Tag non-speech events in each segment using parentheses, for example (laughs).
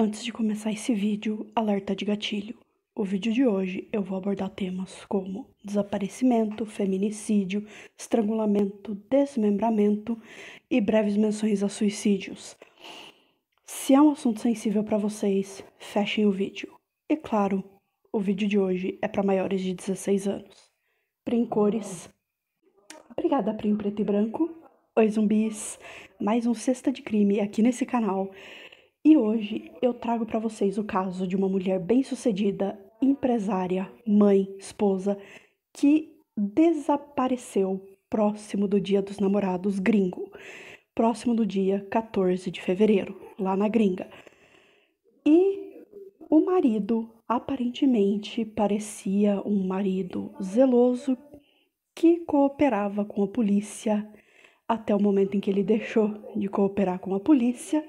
Antes de começar esse vídeo, alerta de gatilho. O vídeo de hoje eu vou abordar temas como desaparecimento, feminicídio, estrangulamento, desmembramento e breves menções a suicídios. Se é um assunto sensível para vocês, fechem o vídeo. E claro, o vídeo de hoje é para maiores de 16 anos. Prim cores. Obrigada, Prim preto e branco. Oi, zumbis. Mais um Sexta de Crime aqui nesse canal. E hoje eu trago para vocês o caso de uma mulher bem-sucedida, empresária, mãe, esposa, que desapareceu próximo do Dia dos Namorados gringo, próximo do dia 14 de fevereiro, lá na gringa. E o marido aparentemente parecia um marido zeloso que cooperava com a polícia até o momento em que ele deixou de cooperar com a polícia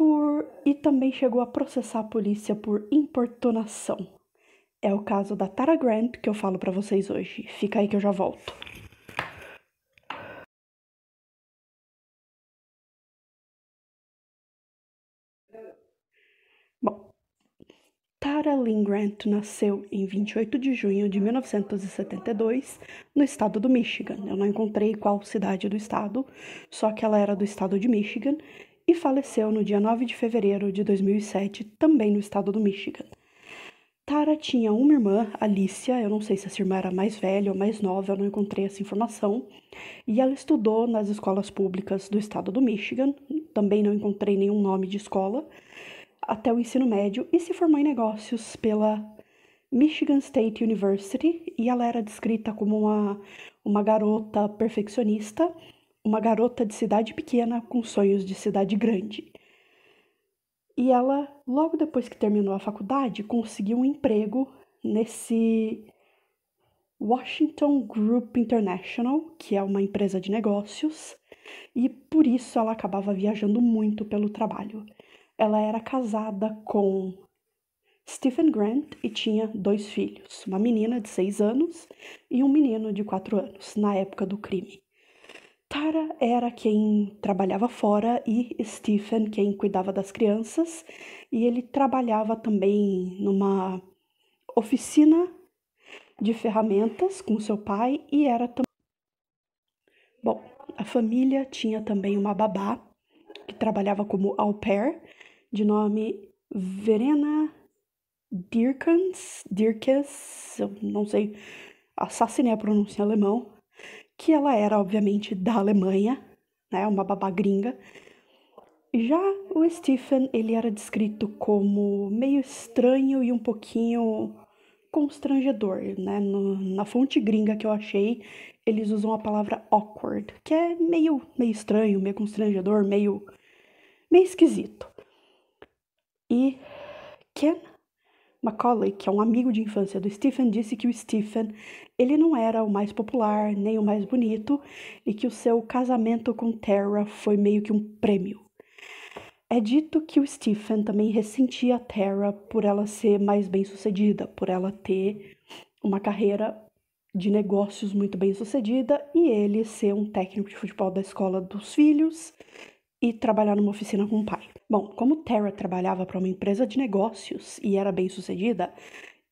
por e também chegou a processar a polícia por importunação. É o caso da Tara Grant que eu falo para vocês hoje. Fica aí que eu já volto. Bom, Tara Lynn Grant nasceu em 28 de junho de 1972 no estado do Michigan. Eu não encontrei qual cidade do estado, só que ela era do estado de Michigan e faleceu no dia 9 de fevereiro de 2007, também no estado do Michigan. Tara tinha uma irmã, Alicia, eu não sei se essa irmã era mais velha ou mais nova, eu não encontrei essa informação, e ela estudou nas escolas públicas do estado do Michigan, também não encontrei nenhum nome de escola, até o ensino médio e se formou em negócios pela Michigan State University, e ela era descrita como uma, uma garota perfeccionista uma garota de cidade pequena com sonhos de cidade grande. E ela, logo depois que terminou a faculdade, conseguiu um emprego nesse Washington Group International, que é uma empresa de negócios, e por isso ela acabava viajando muito pelo trabalho. Ela era casada com Stephen Grant e tinha dois filhos, uma menina de seis anos e um menino de quatro anos, na época do crime. Tara era quem trabalhava fora e Stephen quem cuidava das crianças, e ele trabalhava também numa oficina de ferramentas com seu pai e era também Bom, a família tinha também uma babá que trabalhava como au pair, de nome Verena Dirkens, Dirkes, eu não sei, assassinei é a pronúncia em alemão, que ela era, obviamente, da Alemanha, né, uma babá gringa. Já o Stephen, ele era descrito como meio estranho e um pouquinho constrangedor, né? No, na fonte gringa que eu achei, eles usam a palavra awkward, que é meio, meio estranho, meio constrangedor, meio, meio esquisito. E Ken Macaulay, que é um amigo de infância do Stephen, disse que o Stephen ele não era o mais popular nem o mais bonito e que o seu casamento com Terra foi meio que um prêmio. É dito que o Stephen também ressentia a Terra por ela ser mais bem-sucedida, por ela ter uma carreira de negócios muito bem-sucedida e ele ser um técnico de futebol da escola dos filhos e trabalhar numa oficina com o pai. Bom, como Tara trabalhava para uma empresa de negócios e era bem sucedida,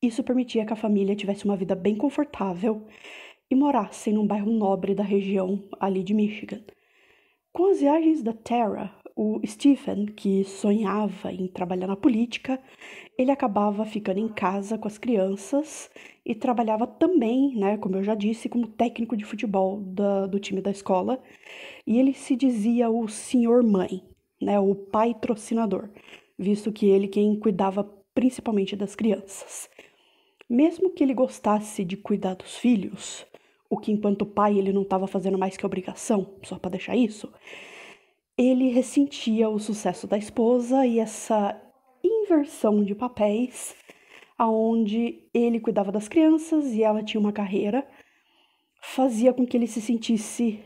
isso permitia que a família tivesse uma vida bem confortável e morassem num bairro nobre da região ali de Michigan. Com as viagens da Tara, o Stephen, que sonhava em trabalhar na política, ele acabava ficando em casa com as crianças e trabalhava também, né, como eu já disse, como técnico de futebol da, do time da escola. E ele se dizia o senhor mãe, né, o pai trocinador, visto que ele quem cuidava principalmente das crianças. Mesmo que ele gostasse de cuidar dos filhos, o que enquanto pai ele não estava fazendo mais que obrigação, só para deixar isso, ele ressentia o sucesso da esposa e essa inversão de papéis, aonde ele cuidava das crianças e ela tinha uma carreira, fazia com que ele se sentisse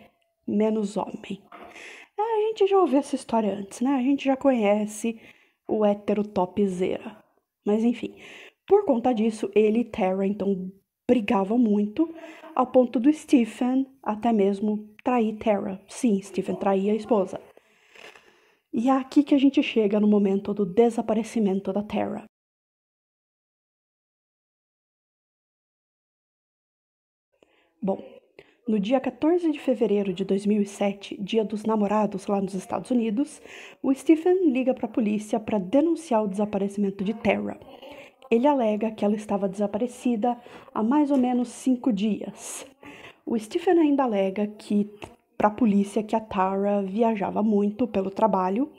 menos homem. É, a gente já ouviu essa história antes, né? A gente já conhece o hétero topzera. Mas enfim, por conta disso, ele e Tara então brigavam muito, ao ponto do Stephen até mesmo trair Tara. Sim, Stephen traía a esposa. E é aqui que a gente chega no momento do desaparecimento da Tara. Bom, no dia 14 de fevereiro de 2007, dia dos namorados lá nos Estados Unidos, o Stephen liga para a polícia para denunciar o desaparecimento de Tara. Ele alega que ela estava desaparecida há mais ou menos cinco dias. O Stephen ainda alega que para a polícia que a Tara viajava muito pelo trabalho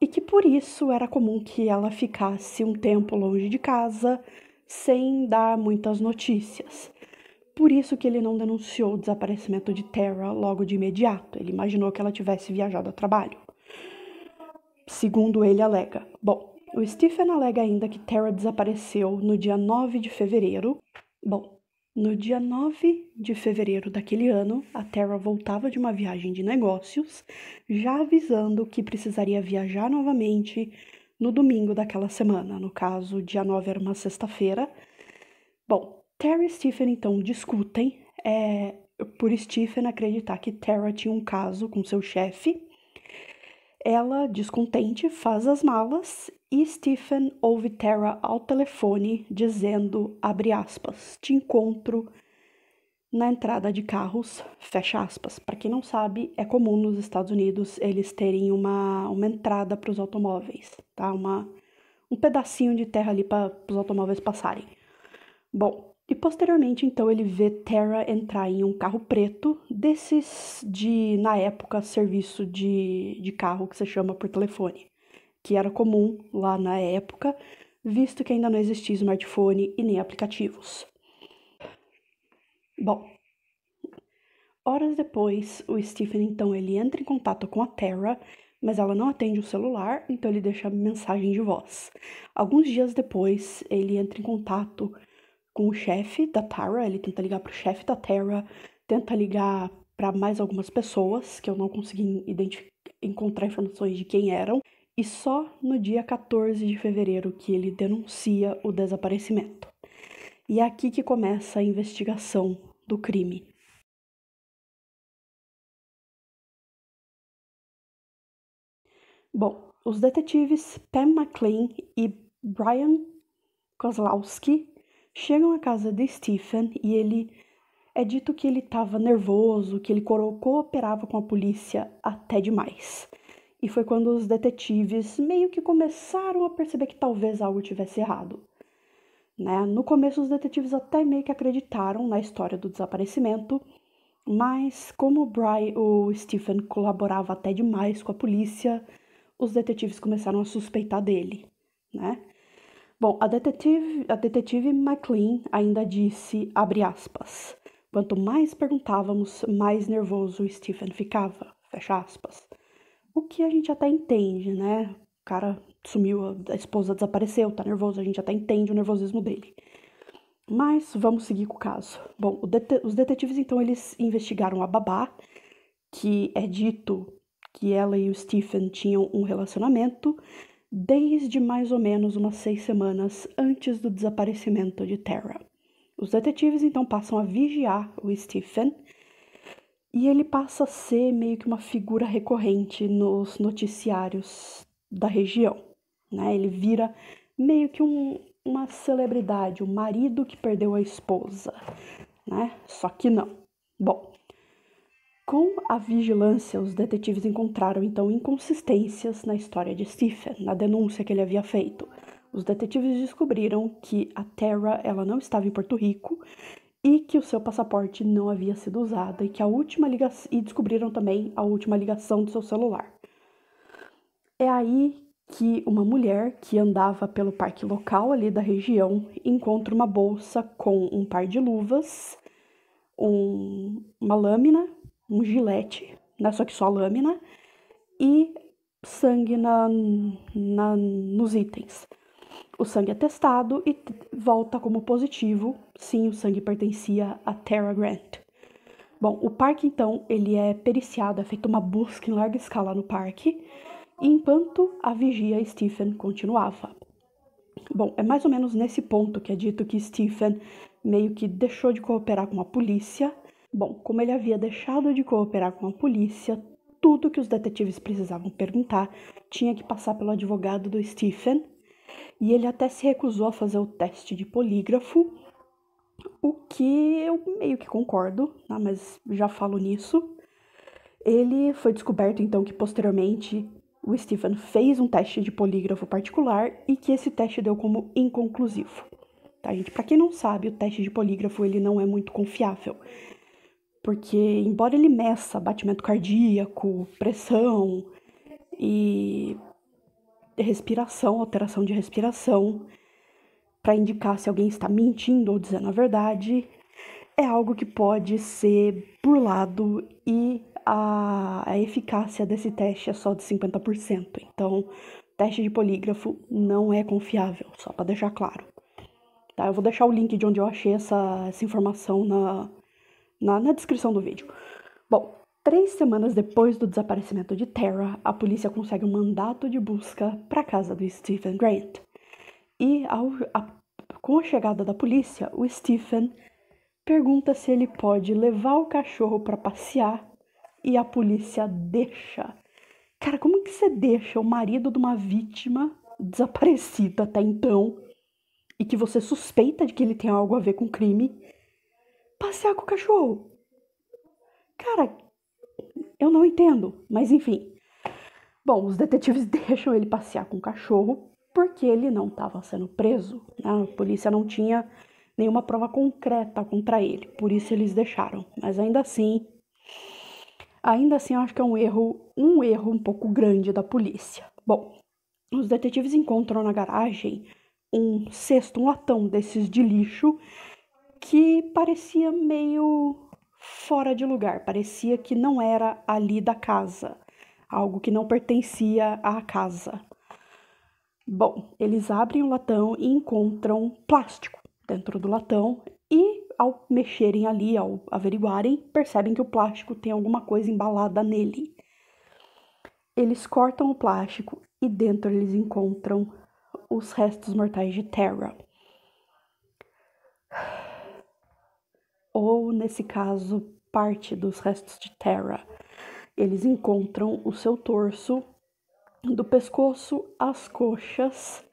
e que por isso era comum que ela ficasse um tempo longe de casa sem dar muitas notícias. Por isso que ele não denunciou o desaparecimento de Terra logo de imediato. Ele imaginou que ela tivesse viajado a trabalho. Segundo ele alega. Bom, o Stephen alega ainda que Terra desapareceu no dia 9 de fevereiro. Bom, no dia 9 de fevereiro daquele ano, a Terra voltava de uma viagem de negócios, já avisando que precisaria viajar novamente no domingo daquela semana. No caso, dia 9 era uma sexta-feira. Bom, Terry e Stephen então discutem é, por Stephen acreditar que Tara tinha um caso com seu chefe. Ela, descontente, faz as malas e Stephen ouve Tara ao telefone dizendo, abre aspas, te encontro na entrada de carros, fecha aspas. Para quem não sabe, é comum nos Estados Unidos eles terem uma, uma entrada para os automóveis, tá? Uma, um pedacinho de terra ali para os automóveis passarem. Bom, e posteriormente, então, ele vê Terra entrar em um carro preto, desses de, na época, serviço de, de carro que se chama por telefone, que era comum lá na época, visto que ainda não existia smartphone e nem aplicativos. Bom, horas depois, o Stephen então ele entra em contato com a Terra, mas ela não atende o celular, então ele deixa mensagem de voz. Alguns dias depois, ele entra em contato com o chefe da Tara, ele tenta ligar pro chefe da Terra, tenta ligar para mais algumas pessoas que eu não consegui encontrar informações de quem eram, e só no dia 14 de fevereiro que ele denuncia o desaparecimento. E é aqui que começa a investigação do crime. Bom, os detetives Pam McLean e Brian Kozlowski Chegam à casa de Stephen e ele é dito que ele estava nervoso, que ele cooperava com a polícia até demais. E foi quando os detetives meio que começaram a perceber que talvez algo tivesse errado. Né? No começo, os detetives até meio que acreditaram na história do desaparecimento, mas como o, Brian, ou Stephen colaborava até demais com a polícia, os detetives começaram a suspeitar dele, né? Bom, a detetive, a detetive McLean ainda disse, abre aspas, quanto mais perguntávamos, mais nervoso o Stephen ficava, fecha aspas. O que a gente até entende, né? O cara sumiu, a esposa desapareceu, tá nervoso, a gente até entende o nervosismo dele. Mas vamos seguir com o caso. Bom, o det os detetives então eles investigaram a babá, que é dito que ela e o Stephen tinham um relacionamento, desde mais ou menos umas seis semanas antes do desaparecimento de Terra. Os detetives então passam a vigiar o Stephen e ele passa a ser meio que uma figura recorrente nos noticiários da região. Né? Ele vira meio que um, uma celebridade, o um marido que perdeu a esposa. Né? Só que não. Bom, com a vigilância, os detetives encontraram então inconsistências na história de Stephen, na denúncia que ele havia feito. Os detetives descobriram que a Terra ela não estava em Porto Rico e que o seu passaporte não havia sido usado e que a última ligação e descobriram também a última ligação do seu celular. É aí que uma mulher que andava pelo parque local ali da região encontra uma bolsa com um par de luvas, um, uma lâmina um gilete, né? Só que só lâmina. E sangue na, na, nos itens. O sangue é testado e volta como positivo. Sim, o sangue pertencia a Terra Grant. Bom, o parque então ele é periciado, é feita uma busca em larga escala no parque, enquanto a vigia Stephen continuava. Bom, é mais ou menos nesse ponto que é dito que Stephen meio que deixou de cooperar com a polícia Bom, como ele havia deixado de cooperar com a polícia, tudo que os detetives precisavam perguntar tinha que passar pelo advogado do Stephen, e ele até se recusou a fazer o teste de polígrafo, o que eu meio que concordo, né? mas já falo nisso. Ele foi descoberto então que posteriormente o Stephen fez um teste de polígrafo particular e que esse teste deu como inconclusivo. Tá, gente? Para quem não sabe, o teste de polígrafo ele não é muito confiável porque embora ele meça batimento cardíaco, pressão e respiração, alteração de respiração, para indicar se alguém está mentindo ou dizendo a verdade, é algo que pode ser burlado e a, a eficácia desse teste é só de 50%. Então, teste de polígrafo não é confiável, só para deixar claro. Tá, eu vou deixar o link de onde eu achei essa, essa informação na, na, na descrição do vídeo. Bom, três semanas depois do desaparecimento de Tara, a polícia consegue um mandato de busca para a casa do Stephen Grant. E ao, a, com a chegada da polícia, o Stephen pergunta se ele pode levar o cachorro para passear e a polícia deixa. Cara, como que você deixa o marido de uma vítima desaparecida até então e que você suspeita de que ele tem algo a ver com crime passear com o cachorro. Cara, eu não entendo, mas enfim. Bom, os detetives (laughs) deixam ele passear com o cachorro porque ele não estava sendo preso. Né? A polícia não tinha nenhuma prova concreta contra ele, por isso eles deixaram. Mas ainda assim, ainda assim eu acho que é um erro, um erro um pouco grande da polícia. Bom, os detetives encontram na garagem um cesto, um latão desses de lixo que parecia meio fora de lugar, parecia que não era ali da casa, algo que não pertencia à casa. Bom, eles abrem o latão e encontram plástico dentro do latão e ao mexerem ali, ao averiguarem, percebem que o plástico tem alguma coisa embalada nele. Eles cortam o plástico e dentro eles encontram os restos mortais de Terra. ou nesse caso, parte dos restos de terra. Eles encontram o seu torso, do pescoço às coxas,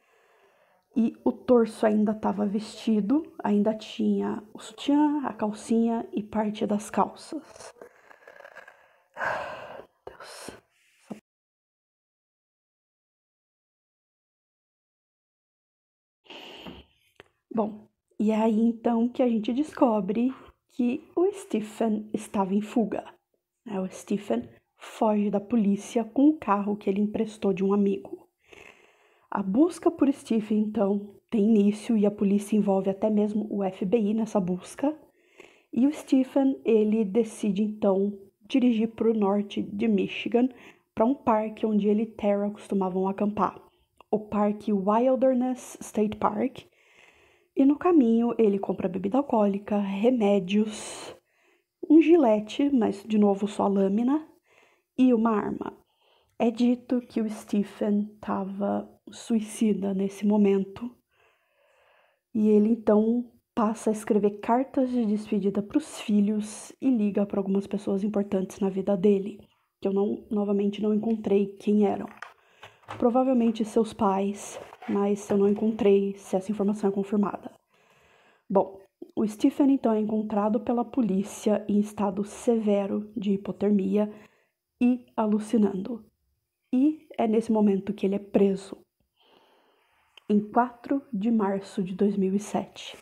e o torso ainda estava vestido, ainda tinha o sutiã, a calcinha e parte das calças. Deus. Bom, e é aí então que a gente descobre que o Stephen estava em fuga. É, o Stephen foge da polícia com o um carro que ele emprestou de um amigo. A busca por Stephen, então, tem início e a polícia envolve até mesmo o FBI nessa busca. E o Stephen, ele decide, então, dirigir para o norte de Michigan, para um parque onde ele e Tara costumavam acampar. O parque Wilderness State Park, e no caminho ele compra bebida alcoólica, remédios, um gilete, mas de novo só lâmina, e uma arma. É dito que o Stephen estava suicida nesse momento. E ele então passa a escrever cartas de despedida para os filhos e liga para algumas pessoas importantes na vida dele, que eu não novamente não encontrei quem eram provavelmente seus pais, mas eu não encontrei se essa informação é confirmada. Bom, o Stephen então é encontrado pela polícia em estado severo de hipotermia e alucinando. E é nesse momento que ele é preso. Em 4 de março de 2007.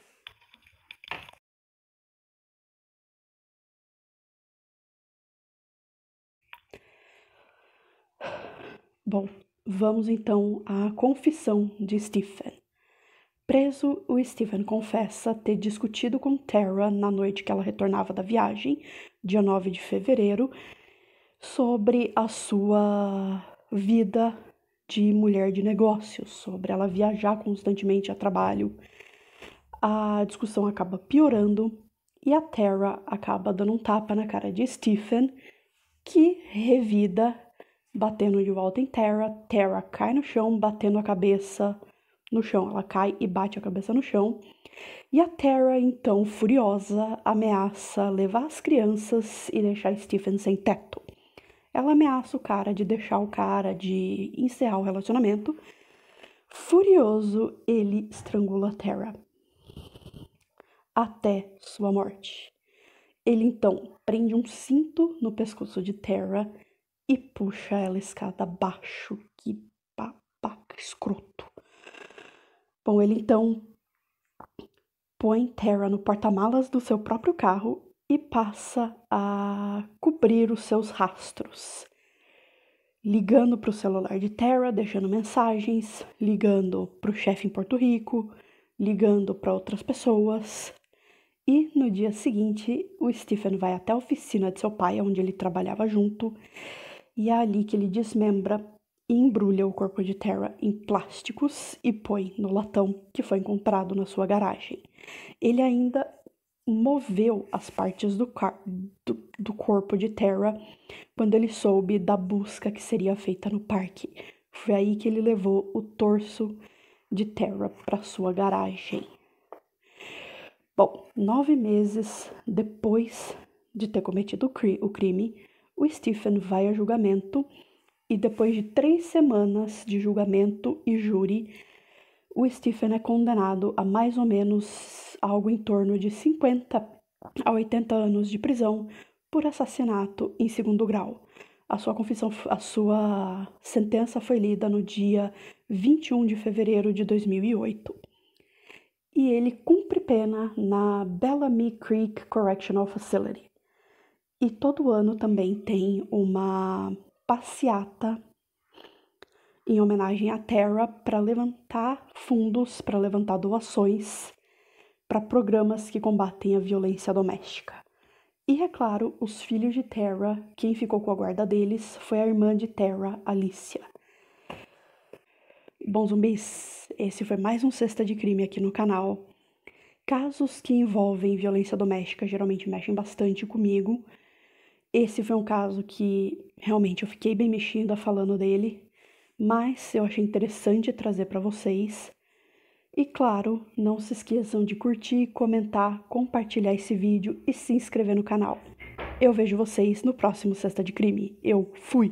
Bom, Vamos então à confissão de Stephen. Preso, o Stephen confessa ter discutido com Tara na noite que ela retornava da viagem, dia 9 de fevereiro, sobre a sua vida de mulher de negócios, sobre ela viajar constantemente a trabalho. A discussão acaba piorando e a Tara acaba dando um tapa na cara de Stephen, que revida batendo de volta em terra. Terra cai no chão, batendo a cabeça no chão. Ela cai e bate a cabeça no chão. E a Terra, então, furiosa, ameaça levar as crianças e deixar Stephen sem teto. Ela ameaça o cara de deixar o cara, de encerrar o relacionamento. Furioso, ele estrangula a Terra até sua morte. Ele então prende um cinto no pescoço de Terra e puxa ela escada abaixo. Que babaca escroto. Bom, ele então põe Terra no porta-malas do seu próprio carro e passa a cobrir os seus rastros, ligando para o celular de Terra, deixando mensagens, ligando para o chefe em Porto Rico, ligando para outras pessoas. E no dia seguinte, o Stephen vai até a oficina de seu pai, onde ele trabalhava junto, e é ali que ele desmembra e embrulha o corpo de Terra em plásticos e põe no latão que foi encontrado na sua garagem. Ele ainda moveu as partes do, do, do corpo de Terra quando ele soube da busca que seria feita no parque. Foi aí que ele levou o torso de Terra para sua garagem. Bom, nove meses depois de ter cometido o crime, o Stephen vai a julgamento e depois de três semanas de julgamento e júri, o Stephen é condenado a mais ou menos algo em torno de 50 a 80 anos de prisão por assassinato em segundo grau. A sua confissão, a sua sentença foi lida no dia 21 de fevereiro de 2008. E ele cumpre pena na Bellamy Creek Correctional Facility. E todo ano também tem uma passeata em homenagem à Terra para levantar fundos, para levantar doações para programas que combatem a violência doméstica. E é claro, os filhos de Terra, quem ficou com a guarda deles foi a irmã de Terra, Alicia. Bom, zumbis, esse foi mais um Sexta de Crime aqui no canal. Casos que envolvem violência doméstica geralmente mexem bastante comigo. Esse foi um caso que realmente eu fiquei bem mexida falando dele, mas eu achei interessante trazer para vocês. E claro, não se esqueçam de curtir, comentar, compartilhar esse vídeo e se inscrever no canal. Eu vejo vocês no próximo Sexta de Crime. Eu fui!